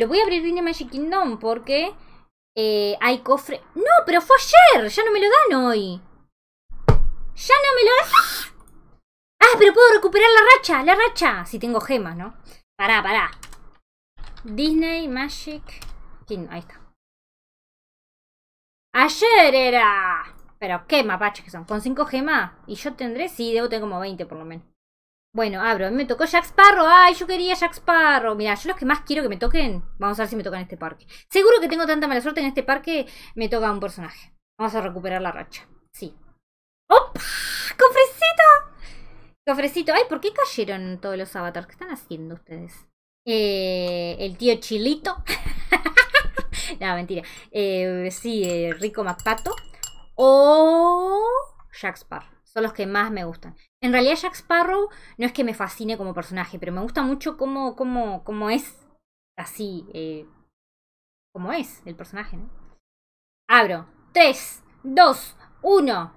lo voy a abrir Disney Magic Kingdom porque eh, hay cofre. No, pero fue ayer. Ya no me lo dan hoy. Ya no me lo dan. Ah, pero puedo recuperar la racha, la racha. Si tengo gemas, ¿no? Pará, pará. Disney Magic Kingdom. Ahí está. Ayer era. Pero qué mapache que son. Con 5 gemas. Y yo tendré, sí, debo tener como 20 por lo menos. Bueno, abro. A mí me tocó Jack Sparrow. Ay, yo quería Jack Sparrow. Mira, yo los que más quiero que me toquen. Vamos a ver si me tocan este parque. Seguro que tengo tanta mala suerte en este parque. Me toca un personaje. Vamos a recuperar la racha. Sí. ¡Opa! ¡Cofrecito! Cofrecito. Ay, ¿por qué cayeron todos los avatars? ¿Qué están haciendo ustedes? Eh, el tío Chilito. no, mentira. Eh, sí, eh, Rico MacPato. O Jack Sparrow son los que más me gustan. En realidad Jack Sparrow no es que me fascine como personaje, pero me gusta mucho cómo, cómo, cómo es así, eh, como es el personaje. Abro. Tres, dos, uno.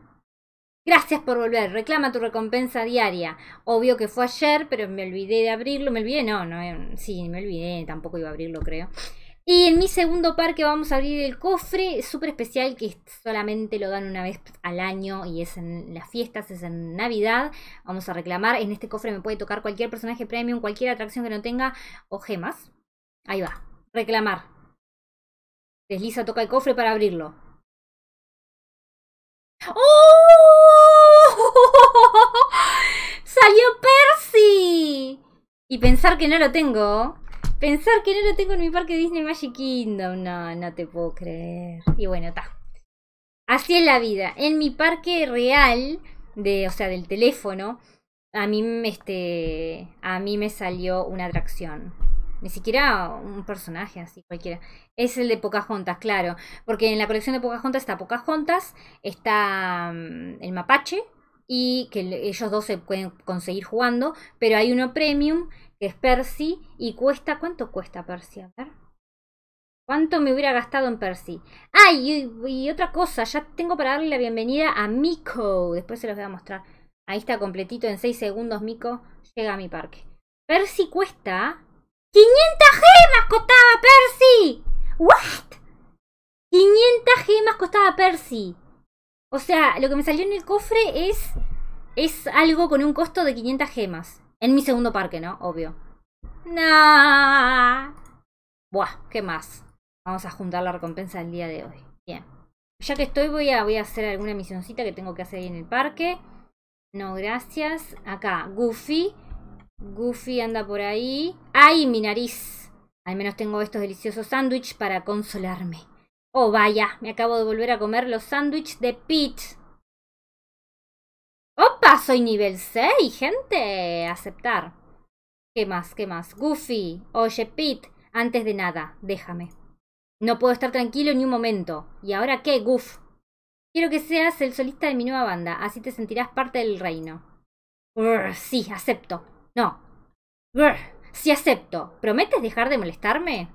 Gracias por volver. Reclama tu recompensa diaria. Obvio que fue ayer, pero me olvidé de abrirlo. Me olvidé, no, no, sí, me olvidé. Tampoco iba a abrirlo, creo. Y en mi segundo parque vamos a abrir el cofre súper especial que solamente lo dan una vez al año y es en las fiestas, es en Navidad. Vamos a reclamar. En este cofre me puede tocar cualquier personaje premium, cualquier atracción que no tenga o gemas. Ahí va. Reclamar. Desliza, toca el cofre para abrirlo. ¡Oh! ¡Salió Percy! Y pensar que no lo tengo. Pensar que no lo tengo en mi parque Disney Magic Kingdom. No, no te puedo creer. Y bueno, está. Así es la vida. En mi parque real, de, o sea, del teléfono, a mí, este, a mí me salió una atracción. Ni siquiera un personaje así, cualquiera. Es el de Pocahontas, claro. Porque en la colección de Pocahontas está Pocahontas, está mm, el mapache, y que ellos dos se pueden conseguir jugando, pero hay uno premium que es Percy, y cuesta, ¿cuánto cuesta Percy? A ver. ¿Cuánto me hubiera gastado en Percy? ¡Ay! y, y otra cosa, ya tengo para darle la bienvenida a Miko. Después se los voy a mostrar. Ahí está completito, en 6 segundos Miko llega a mi parque. Percy cuesta... ¡500 gemas costaba Percy! ¿What? 500 gemas costaba Percy. O sea, lo que me salió en el cofre es... Es algo con un costo de 500 gemas. En mi segundo parque, ¿no? Obvio. Nah. Buah, ¿qué más? Vamos a juntar la recompensa del día de hoy. Bien. Ya que estoy, voy a, voy a hacer alguna misioncita que tengo que hacer ahí en el parque. No, gracias. Acá, Goofy. Goofy anda por ahí. ¡Ay, mi nariz! Al menos tengo estos deliciosos sándwiches para consolarme. Oh, vaya, me acabo de volver a comer los sándwiches de Pete. ¡Opa! Soy nivel 6, gente. Aceptar. ¿Qué más? ¿Qué más? Goofy. Oye, Pete. Antes de nada, déjame. No puedo estar tranquilo ni un momento. ¿Y ahora qué, Goof? Quiero que seas el solista de mi nueva banda. Así te sentirás parte del reino. sí, acepto. No. sí, acepto. ¿Prometes dejar de molestarme?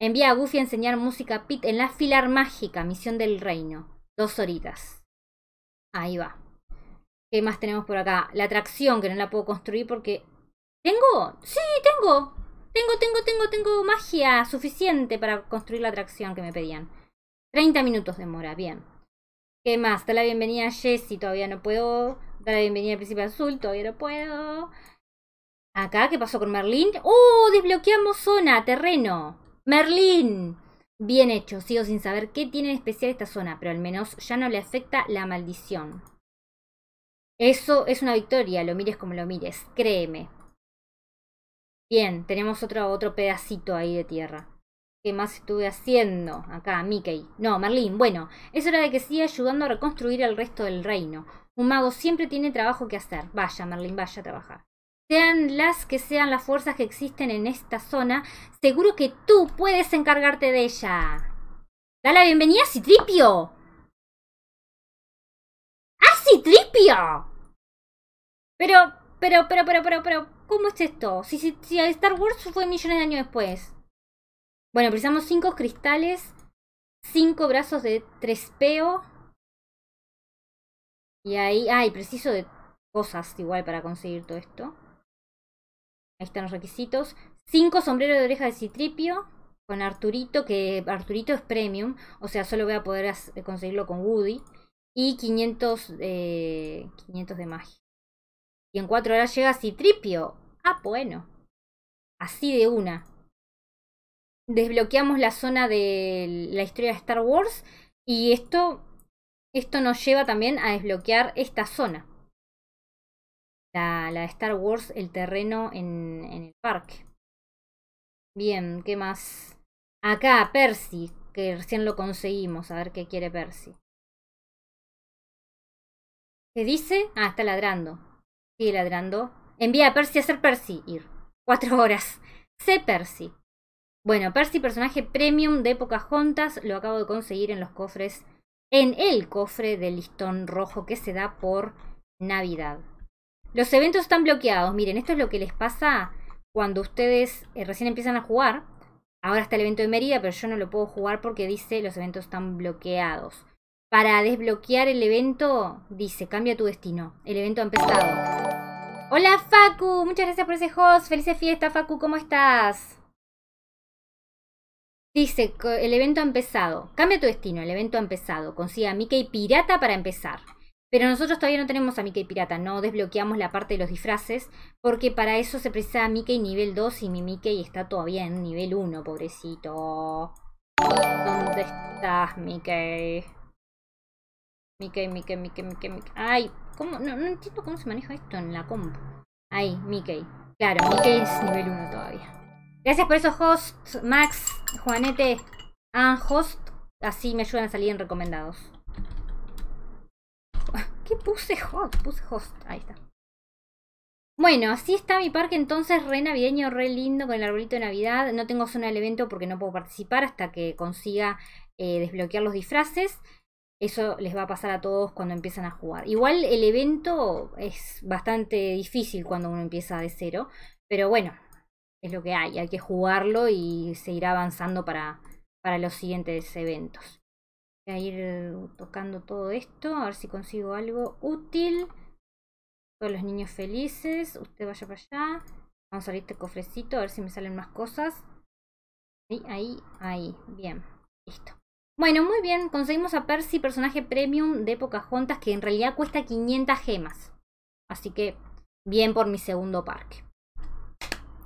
Envía a Goofy a enseñar música a Pete en la filar mágica, misión del reino. Dos horitas. Ahí va. ¿Qué más tenemos por acá? La atracción, que no la puedo construir porque... ¿Tengo? Sí, tengo. Tengo, tengo, tengo, tengo magia suficiente para construir la atracción que me pedían. 30 minutos de mora, bien. ¿Qué más? Da la bienvenida a Jessie, todavía no puedo. Da la bienvenida al Príncipe Azul, todavía no puedo. Acá, ¿qué pasó con Merlín? ¡Oh! Desbloqueamos zona, terreno. Merlín. Bien hecho, sigo sin saber qué tiene de especial esta zona, pero al menos ya no le afecta la maldición. Eso es una victoria, lo mires como lo mires, créeme. Bien, tenemos otro, otro pedacito ahí de tierra. ¿Qué más estuve haciendo? Acá, Mickey. No, Merlín. Bueno, es hora de que siga ayudando a reconstruir el resto del reino. Un mago siempre tiene trabajo que hacer. Vaya, Merlín, vaya a trabajar. Sean las que sean las fuerzas que existen en esta zona, seguro que tú puedes encargarte de ella. Da la bienvenida Citripio limpia. Pero, pero, pero, pero, pero, pero, ¿cómo es esto? Si, si, Star Wars fue millones de años después. Bueno, precisamos cinco cristales, cinco brazos de trespeo. Y ahí, ay, preciso de cosas igual para conseguir todo esto. Ahí están los requisitos. Cinco sombreros de oreja de citripio con Arturito, que Arturito es premium, o sea, solo voy a poder conseguirlo con Woody y 500, eh, de magia. Y en 4 horas llega Citripio. Ah, bueno. Así de una. Desbloqueamos la zona de la historia de Star Wars y esto, esto nos lleva también a desbloquear esta zona. La, de Star Wars, el terreno en el parque. Bien, ¿qué más? Acá, Percy, que recién lo conseguimos. A ver qué quiere Percy. ¿Qué dice? Ah, está ladrando. Sigue ladrando. Envía a Percy a ser Percy. Ir. Cuatro horas. Sé Percy. Bueno, Percy, personaje premium de juntas lo acabo de conseguir en los cofres, en el cofre del listón rojo que se da por Navidad. Los eventos están bloqueados. Miren, esto es lo que les pasa cuando ustedes eh, recién empiezan a jugar. Ahora está el evento de Merida, pero yo no lo puedo jugar porque dice los eventos están bloqueados. Para desbloquear el evento, dice, cambia tu destino. El evento ha empezado. Hola Facu, muchas gracias por ese host. Felices fiestas Facu, ¿cómo estás? Dice, el evento ha empezado. Cambia tu destino, el evento ha empezado. Consiga a Mickey Pirata para empezar. Pero nosotros todavía no tenemos a Mickey Pirata, no desbloqueamos la parte de los disfraces, porque para eso se precisa Mickey nivel 2 y mi Mickey está todavía en nivel 1, pobrecito. ¿Dónde estás, Mickey? Mickey, Mickey, Mickey, Mickey, Ay, ¿cómo? No, entiendo cómo se maneja esto en la compu. Ahí, Mickey. Claro, Mickey es nivel 1 todavía. Gracias por eso, hosts, Max, Juanete, ah, Host. Así me ayudan a salir en recomendados. ¿Qué puse Host? Puse Host. Ahí está. Bueno, así está mi parque entonces, re navideño, re lindo, con el arbolito de Navidad. No tengo zona del evento porque no puedo participar hasta que consiga eh, desbloquear los disfraces. Eso les va a pasar a todos cuando empiezan a jugar. Igual el evento es bastante difícil cuando uno empieza de cero, pero bueno, es lo que hay, hay que jugarlo y seguir avanzando para, para los siguientes eventos. Voy a ir tocando todo esto, a ver si consigo algo útil. Todos los niños felices, usted vaya para allá. Vamos a abrir este cofrecito, a ver si me salen más cosas. Ahí, ahí, ahí, bien, listo. Bueno, muy bien, conseguimos a Percy, personaje premium de Pocahontas, que en realidad cuesta 500 gemas. Así que, bien por mi segundo parque.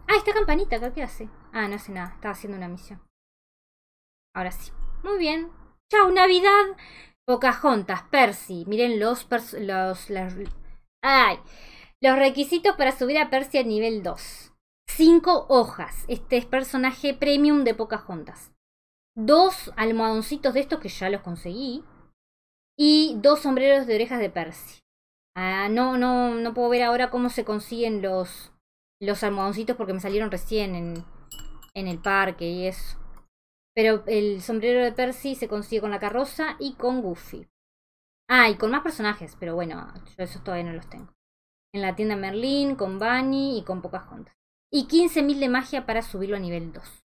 Ah, esta campanita acá, ¿qué hace? Ah, no hace nada, estaba haciendo una misión. Ahora sí. Muy bien. Chao, Navidad. Pocahontas, Percy. Miren los, los, ay, los requisitos para subir a Percy a nivel 2. 5 hojas. Este es personaje premium de Pocahontas dos almohadoncitos de estos que ya los conseguí y dos sombreros de orejas de Percy. Ah, no, no, no puedo ver ahora cómo se consiguen los, los almohadoncitos porque me salieron recién en, en el parque y eso. Pero el sombrero de Percy se consigue con la carroza y con Goofy. Ah, y con más personajes, pero bueno, yo esos todavía no los tengo. En la tienda Merlin, con Bunny y con Pocahontas. Y 15.000 de magia para subirlo a nivel 2.